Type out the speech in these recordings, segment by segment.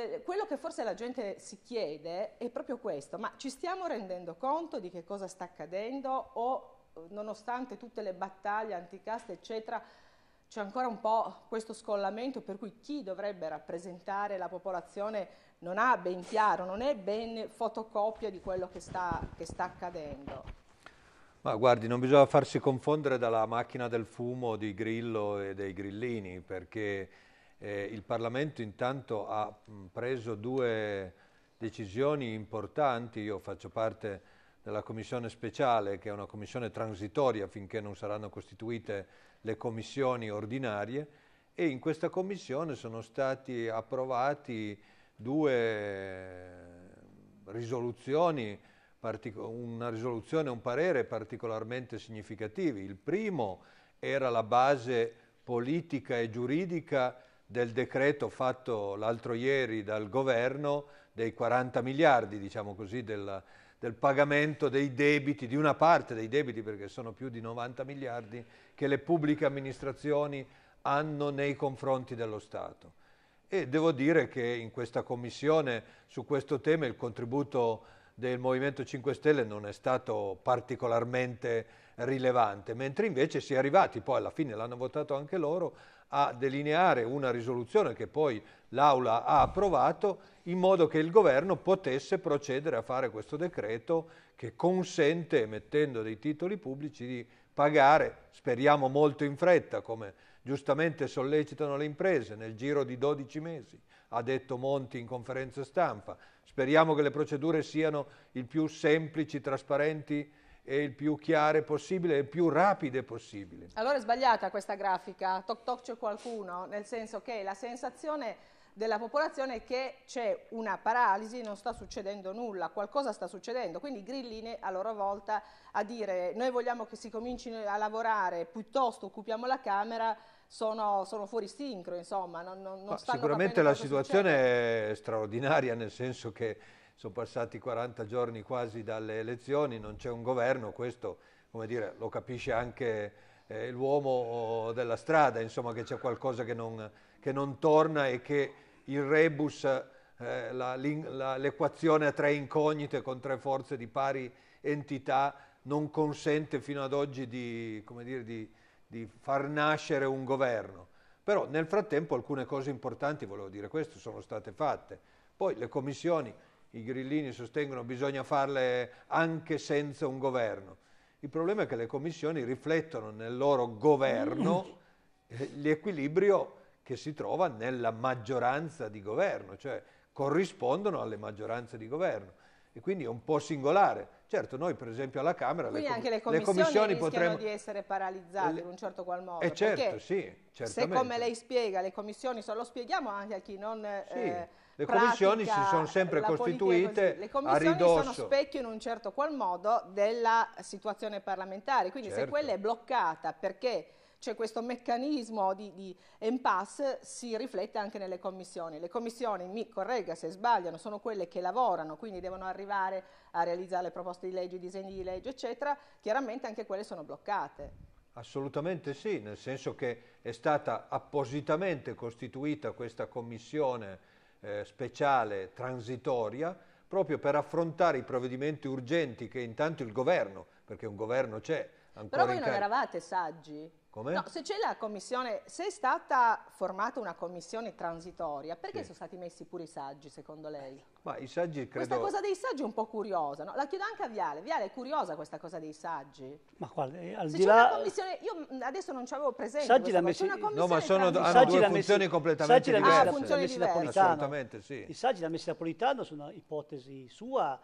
Eh, quello che forse la gente si chiede è proprio questo, ma ci stiamo rendendo conto di che cosa sta accadendo o eh, nonostante tutte le battaglie anticaste eccetera c'è ancora un po' questo scollamento per cui chi dovrebbe rappresentare la popolazione non ha ben chiaro, non è ben fotocopia di quello che sta, che sta accadendo. Ma guardi, non bisogna farsi confondere dalla macchina del fumo di Grillo e dei grillini perché eh, il Parlamento intanto ha preso due decisioni importanti, io faccio parte della commissione speciale che è una commissione transitoria finché non saranno costituite le commissioni ordinarie e in questa commissione sono stati approvati due risoluzioni, una risoluzione e un parere particolarmente significativi. Il primo era la base politica e giuridica del decreto fatto l'altro ieri dal governo dei 40 miliardi, diciamo così, del, del pagamento dei debiti, di una parte dei debiti, perché sono più di 90 miliardi, che le pubbliche amministrazioni hanno nei confronti dello Stato. E devo dire che in questa Commissione su questo tema il contributo del Movimento 5 Stelle non è stato particolarmente rilevante, mentre invece si è arrivati, poi alla fine l'hanno votato anche loro, a delineare una risoluzione che poi l'Aula ha approvato in modo che il governo potesse procedere a fare questo decreto che consente, mettendo dei titoli pubblici, di pagare, speriamo molto in fretta, come giustamente sollecitano le imprese nel giro di 12 mesi, ha detto Monti in conferenza stampa. Speriamo che le procedure siano il più semplici, trasparenti e il più chiare possibile e il più rapide possibile. Allora è sbagliata questa grafica, toc toc c'è qualcuno, nel senso che la sensazione della popolazione che c'è una paralisi, non sta succedendo nulla, qualcosa sta succedendo, quindi grilline a loro volta a dire noi vogliamo che si cominci a lavorare, piuttosto occupiamo la Camera, sono, sono fuori sincro, insomma. Non, non, non sicuramente la situazione succede. è straordinaria, nel senso che sono passati 40 giorni quasi dalle elezioni, non c'è un governo, questo dire, lo capisce anche eh, l'uomo eh, della strada, insomma, che c'è qualcosa che non, che non torna e che il rebus, eh, l'equazione a tre incognite con tre forze di pari entità non consente fino ad oggi di, dire, di, di far nascere un governo. Però nel frattempo alcune cose importanti, volevo dire questo, sono state fatte. Poi le commissioni, i grillini sostengono che bisogna farle anche senza un governo. Il problema è che le commissioni riflettono nel loro governo mm. eh, l'equilibrio che si trova nella maggioranza di governo, cioè corrispondono alle maggioranze di governo. E quindi è un po' singolare. Certo, noi per esempio alla Camera quindi le, com- anche le commissioni, le commissioni potremmo... di essere paralizzate le... in un certo qual modo. Eh certo, sì, certamente. Se come lei spiega, le commissioni, lo spieghiamo anche a chi non... Eh, sì. Eh, le commissioni si sono sempre costituite Le commissioni sono specchio in un certo qual modo della situazione parlamentare, quindi certo. se quella è bloccata perché c'è questo meccanismo di, di impasse, si riflette anche nelle commissioni. Le commissioni, mi corregga se sbagliano, sono quelle che lavorano, quindi devono arrivare a realizzare le proposte di legge, i disegni di legge, eccetera. Chiaramente anche quelle sono bloccate. Assolutamente sì, nel senso che è stata appositamente costituita questa commissione eh, speciale transitoria proprio per affrontare i provvedimenti urgenti che intanto il governo, perché un governo c'è, ancora Però voi non eravate saggi come? No, se c'è la commissione, se è stata formata una commissione transitoria, perché sì. sono stati messi pure i saggi secondo lei? Ma i saggi credo... Questa cosa dei saggi è un po' curiosa, no? la chiedo anche a Viale, Viale è curiosa questa cosa dei saggi? Ma quale? al se di là... commissione, io adesso non ci avevo presente saggi questa, messi... una No, ma sono, hanno due funzioni messi... completamente diverse. Ah, funzioni diverse. Assolutamente, sì. I saggi l'ha messi Napolitano su una ipotesi sua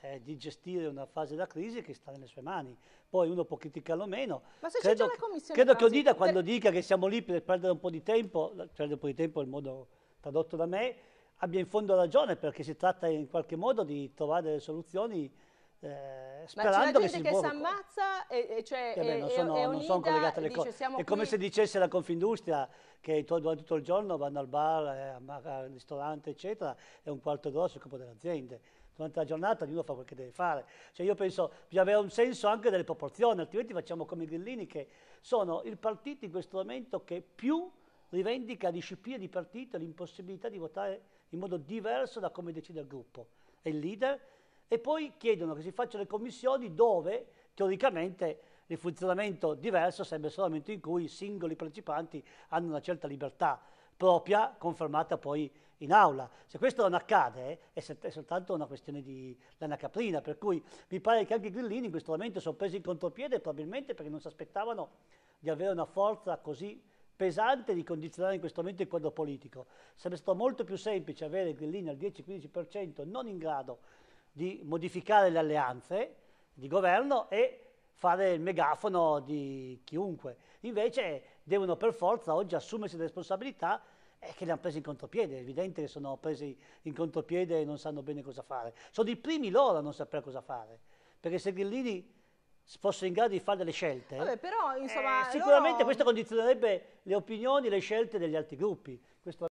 eh, di gestire una fase da crisi che sta nelle sue mani. Poi uno può criticarlo meno. Ma se credo, c'è già la commissione credo che Odida per... quando dica che siamo lì per perdere un po' di tempo, perdere un po' di tempo in modo tradotto da me, abbia in fondo ragione perché si tratta in qualche modo di trovare delle soluzioni eh, sperando che si Ma c'è gente che si ammazza e, e, cioè, eh beh, non, sono, e non sono collegate le cose. È come qui... se dicesse la Confindustria che durante tutto il giorno vanno al bar, eh, al ristorante, eccetera, è un quarto d'ora si occupa delle aziende durante la giornata ognuno fa quel che deve fare. Cioè io penso bisogna avere un senso anche delle proporzioni, altrimenti facciamo come i grillini che sono il partito in questo momento che più rivendica disciplina di partito e l'impossibilità di votare in modo diverso da come decide il gruppo e il leader e poi chiedono che si facciano le commissioni dove teoricamente il funzionamento diverso sarebbe solamente in cui i singoli partecipanti hanno una certa libertà propria, confermata poi in aula. Se questo non accade è, è soltanto una questione di lana caprina, per cui mi pare che anche i grillini in questo momento sono presi in contropiede probabilmente perché non si aspettavano di avere una forza così pesante di condizionare in questo momento il quadro politico. Sarebbe stato molto più semplice avere grillini al 10-15% non in grado di modificare le alleanze di governo e fare il megafono di chiunque. Invece devono per forza oggi assumersi le responsabilità e eh, che le hanno prese in contropiede, è evidente che sono presi in contropiede e non sanno bene cosa fare. Sono i primi loro a non sapere cosa fare, perché se Grillini fosse in grado di fare delle scelte, Vabbè, però, insomma, eh, sicuramente loro... questo condizionerebbe le opinioni, e le scelte degli altri gruppi. Questo